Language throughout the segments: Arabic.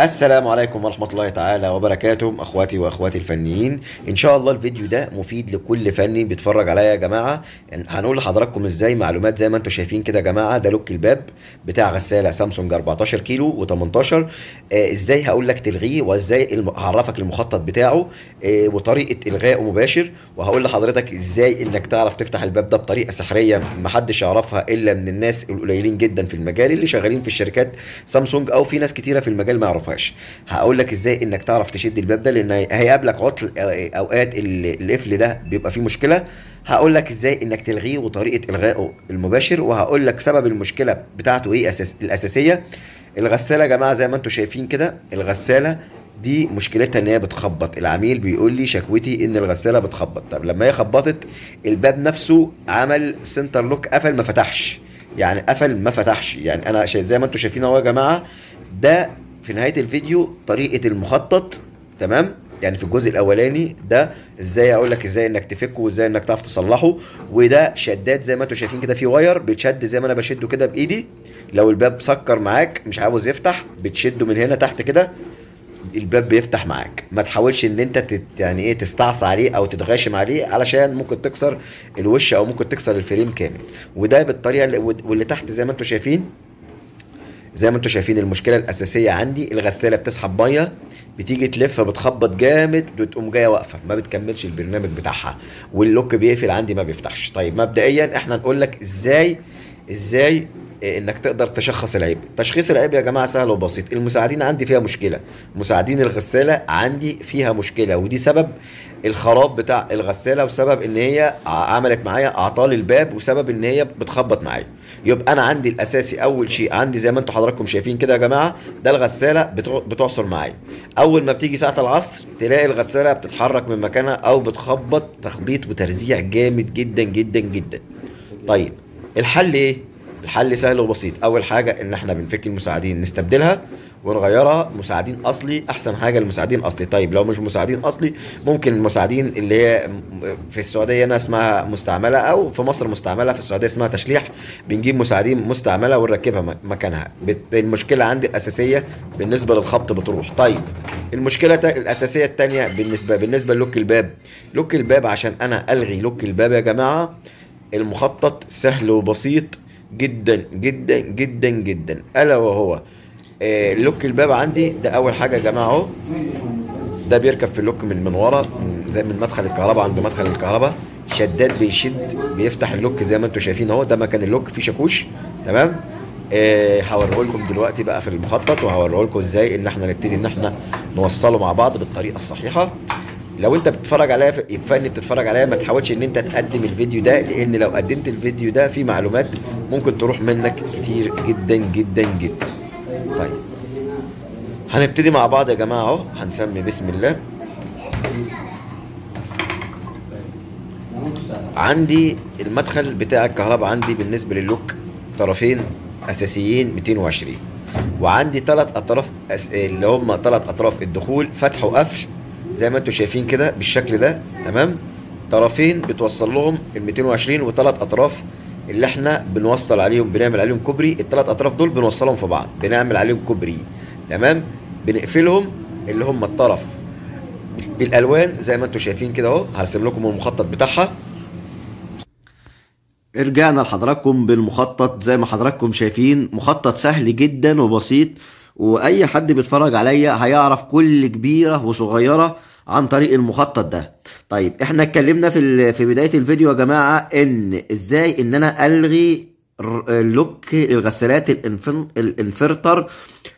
السلام عليكم ورحمة الله تعالى وبركاته أخواتي وأخواتي الفنيين إن شاء الله الفيديو ده مفيد لكل فني بيتفرج عليا يا جماعة يعني هنقول لحضراتكم إزاي معلومات زي ما أنتم شايفين كده يا جماعة ده لوك الباب بتاع غسالة سامسونج 14 كيلو و18 آه إزاي هقول لك تلغيه وإزاي هعرفك المخطط بتاعه آه وطريقة إلغائه مباشر وهقول لحضرتك إزاي إنك تعرف تفتح الباب ده بطريقة سحرية محدش يعرفها إلا من الناس القليلين جدا في المجال اللي شغالين في الشركات سامسونج أو في ناس كتيرة في المجال معروف تعرفهاش هقول لك ازاي انك تعرف تشد الباب ده لان هيقابلك عطل آه، اوقات القفل ده بيبقى فيه مشكله هقول لك ازاي انك تلغيه وطريقه الغائه المباشر وهقول لك سبب المشكله بتاعته ايه أساس الاساسيه الغساله يا جماعه زي ما انتم شايفين كده الغساله دي مشكلتها ان هي بتخبط العميل بيقول لي شكوتي ان الغساله بتخبط طب لما هي خبطت الباب نفسه عمل سنتر لوك قفل ما فتحش يعني قفل ما فتحش يعني انا زي ما انتم شايفين اهو يا جماعه ده في نهايه الفيديو طريقه المخطط تمام يعني في الجزء الاولاني ده ازاي اقول لك ازاي انك تفكه وازاي انك تعرف تصلحه وده شداد زي ما انتم شايفين كده في واير بتشد زي ما انا بشده كده بايدي لو الباب سكر معاك مش عاوز يفتح بتشده من هنا تحت كده الباب بيفتح معاك ما تحاولش ان انت تت يعني ايه تستعصى عليه او تتغاشم عليه علشان ممكن تكسر الوش او ممكن تكسر الفريم كامل وده بالطريقه اللي واللي تحت زي ما انتم شايفين زي ما انتم شايفين المشكله الاساسيه عندي الغساله بتسحب ميه بتيجي تلف بتخبط جامد وتقوم جايه واقفه ما بتكملش البرنامج بتاعها واللوك بيقفل عندي ما بيفتحش طيب مبدئيا احنا نقول لك ازاي ازاي آه، انك تقدر تشخص العيب تشخيص العيب يا جماعه سهل وبسيط المساعدين عندي فيها مشكله مساعدين الغساله عندي فيها مشكله ودي سبب الخراب بتاع الغساله وسبب ان هي عملت معايا اعطال الباب وسبب ان هي بتخبط معايا يبقى انا عندي الاساسي اول شيء عندي زي ما انتم حضراتكم شايفين كده يا جماعه ده الغساله بتعصر معايا اول ما بتيجي ساعه العصر تلاقي الغساله بتتحرك من مكانها او بتخبط تخبيط وترزيع جامد جدا جدا جدا طيب الحل ايه الحل سهل وبسيط اول حاجه ان احنا بنفك المساعدين نستبدلها ونغيرها مساعدين اصلي احسن حاجه المساعدين اصلي طيب لو مش مساعدين اصلي ممكن المساعدين اللي هي في السعوديه هنا اسمها مستعمله او في مصر مستعمله في السعوديه اسمها تشليح بنجيب مساعدين مستعمله ونركبها مكانها المشكله عندي الاساسيه بالنسبه للخبط بتروح طيب المشكله الاساسيه الثانيه بالنسبه بالنسبه للوك الباب لوك الباب عشان انا الغي لوك الباب يا جماعه المخطط سهل وبسيط جدا جدا جدا جدا الا وهو آه لوك الباب عندي ده اول حاجه يا جماعه اهو ده بيركب في اللوك من من ورا زي من مدخل الكهرباء عند مدخل الكهرباء شداد بيشد بيفتح اللوك زي ما انتم شايفين اهو ده مكان اللوك في شاكوش تمام آه، هوريه لكم دلوقتي بقى في المخطط وهوريه لكم ازاي ان احنا نبتدي ان احنا نوصله مع بعض بالطريقه الصحيحه لو انت بتتفرج عليا فني بتتفرج عليا ما تحاولش ان انت تقدم الفيديو ده لان لو قدمت الفيديو ده في معلومات ممكن تروح منك كتير جدا جدا جدا طيب هنبتدي مع بعض يا جماعه اهو هنسمي بسم الله عندي المدخل بتاع الكهرباء عندي بالنسبه للوك طرفين اساسيين 220 وعندي ثلاث اطراف أس... اللي هم ثلاث اطراف الدخول فتح وقفش زي ما انتم شايفين كده بالشكل ده تمام طرفين بتوصل لهم ال 220 وثلاث اطراف اللي احنا بنوصل عليهم بنعمل عليهم كوبري الثلاث اطراف دول بنوصلهم في بعض بنعمل عليهم كوبري تمام بنقفلهم اللي هم الطرف بالالوان زي ما انتم شايفين كده اهو هرسم لكم المخطط بتاعها رجعنا لحضراتكم بالمخطط زي ما حضراتكم شايفين مخطط سهل جدا وبسيط واي حد بيتفرج عليا هيعرف كل كبيره وصغيره عن طريق المخطط ده طيب احنا اتكلمنا في في بدايه الفيديو يا جماعه ان ازاي ان انا الغي لوك الغسالات الانفرتر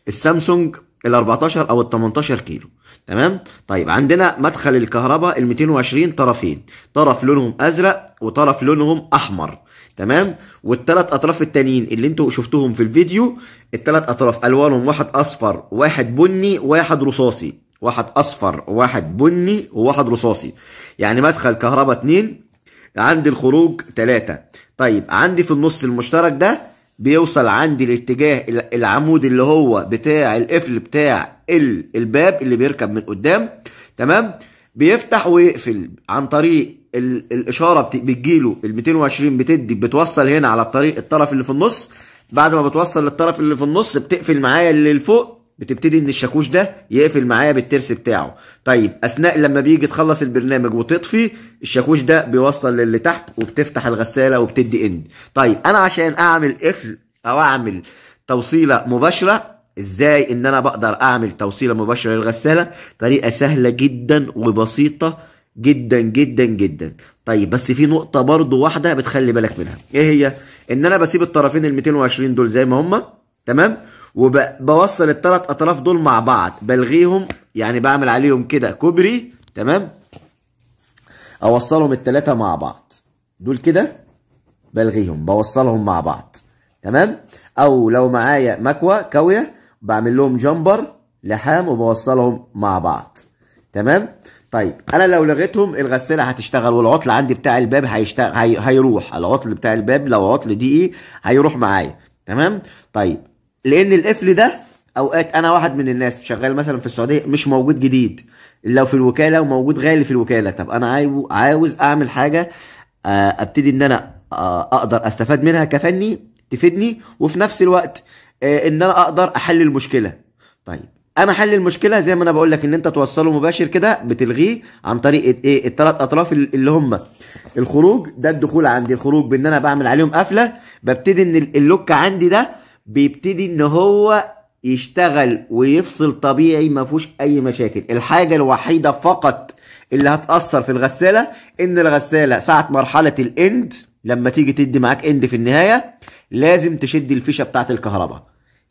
السامسونج ال 14 او ال 18 كيلو تمام طيب عندنا مدخل الكهرباء ال 220 طرفين طرف لونهم ازرق وطرف لونهم احمر تمام والتلات اطراف التانيين اللي انتوا شفتوهم في الفيديو التلات اطراف الوانهم واحد اصفر واحد بني واحد رصاصي واحد اصفر واحد بني وواحد رصاصي يعني مدخل كهرباء 2 عندي الخروج 3 طيب عندي في النص المشترك ده بيوصل عندي لاتجاه العمود اللي هو بتاع القفل بتاع الباب اللي بيركب من قدام تمام بيفتح ويقفل عن طريق الاشاره بتجيله ال 220 بتدي بتوصل هنا على الطريق الطرف اللي في النص بعد ما بتوصل للطرف اللي في النص بتقفل معايا اللي فوق بتبتدي ان الشاكوش ده يقفل معايا بالترس بتاعه طيب اثناء لما بيجي تخلص البرنامج وتطفي الشاكوش ده بيوصل للي تحت وبتفتح الغساله وبتدي اند طيب انا عشان اعمل قفل او اعمل توصيله مباشره ازاي ان انا بقدر اعمل توصيله مباشره للغساله طريقه سهله جدا وبسيطه جدا جدا جدا طيب بس في نقطه برضو واحده بتخلي بالك منها ايه هي ان انا بسيب الطرفين ال 220 دول زي ما هما تمام وبوصل التلات اطراف دول مع بعض بلغيهم يعني بعمل عليهم كده كوبري تمام اوصلهم التلاته مع بعض دول كده بلغيهم بوصلهم مع بعض تمام او لو معايا مكوه كاويه بعمل لهم جمبر لحام وبوصلهم مع بعض تمام طيب انا لو لغيتهم الغساله هتشتغل والعطل عندي بتاع الباب هيشتغل هي... هيروح العطل بتاع الباب لو عطل دي ايه هيروح معايا تمام طيب لان القفل ده اوقات انا واحد من الناس شغال مثلا في السعوديه مش موجود جديد لو في الوكاله وموجود غالي في الوكاله طب انا عاوز اعمل حاجه آه، ابتدي ان انا آه، اقدر استفاد منها كفني تفيدني وفي نفس الوقت آه، ان انا اقدر احل المشكله طيب انا حل المشكله زي ما انا بقول لك ان انت توصله مباشر كده بتلغيه عن طريق ايه, إيه، الثلاث اطراف اللي هم الخروج ده الدخول عندي الخروج بان انا بعمل عليهم قفله ببتدي ان اللوك عندي ده بيبتدي ان هو يشتغل ويفصل طبيعي ما فيهوش اي مشاكل الحاجه الوحيده فقط اللي هتاثر في الغساله ان الغساله ساعه مرحله الاند لما تيجي تدي معاك اند في النهايه لازم تشد الفيشه بتاعه الكهرباء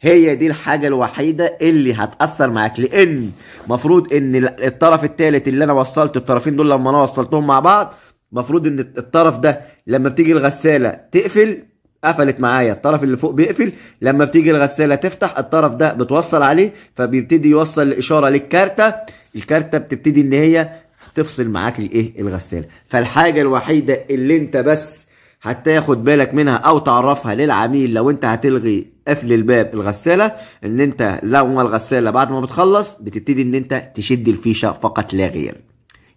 هي دي الحاجة الوحيدة اللي هتأثر معاك لأن مفروض إن الطرف الثالث اللي أنا وصلت الطرفين دول لما أنا وصلتهم مع بعض مفروض إن الطرف ده لما بتيجي الغسالة تقفل قفلت معايا الطرف اللي فوق بيقفل لما بتيجي الغساله تفتح الطرف ده بتوصل عليه فبيبتدي يوصل الاشاره للكارته الكارته بتبتدي ان هي تفصل معاك الايه الغساله فالحاجه الوحيده اللي انت بس هتاخد بالك منها او تعرفها للعميل لو انت هتلغي قفل الباب الغساله ان انت لو ما الغساله بعد ما بتخلص بتبتدي ان انت تشد الفيشه فقط لا غير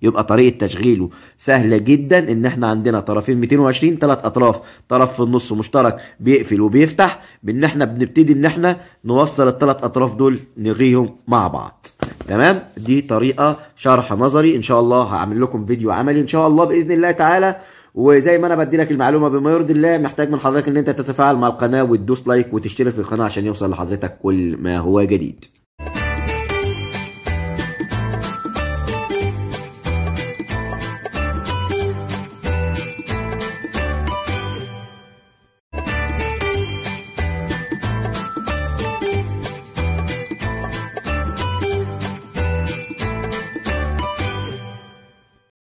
يبقى طريقه تشغيله سهله جدا ان احنا عندنا طرفين 220 ثلاث اطراف طرف في النص مشترك بيقفل وبيفتح بان احنا بنبتدي ان احنا نوصل الثلاث اطراف دول نلغيهم مع بعض تمام دي طريقه شرح نظري ان شاء الله هعمل لكم فيديو عملي ان شاء الله باذن الله تعالى وزي ما انا بدي لك المعلومه بما يرضي الله محتاج من حضرتك ان انت تتفاعل مع القناه وتدوس لايك وتشترك في القناه عشان يوصل لحضرتك كل ما هو جديد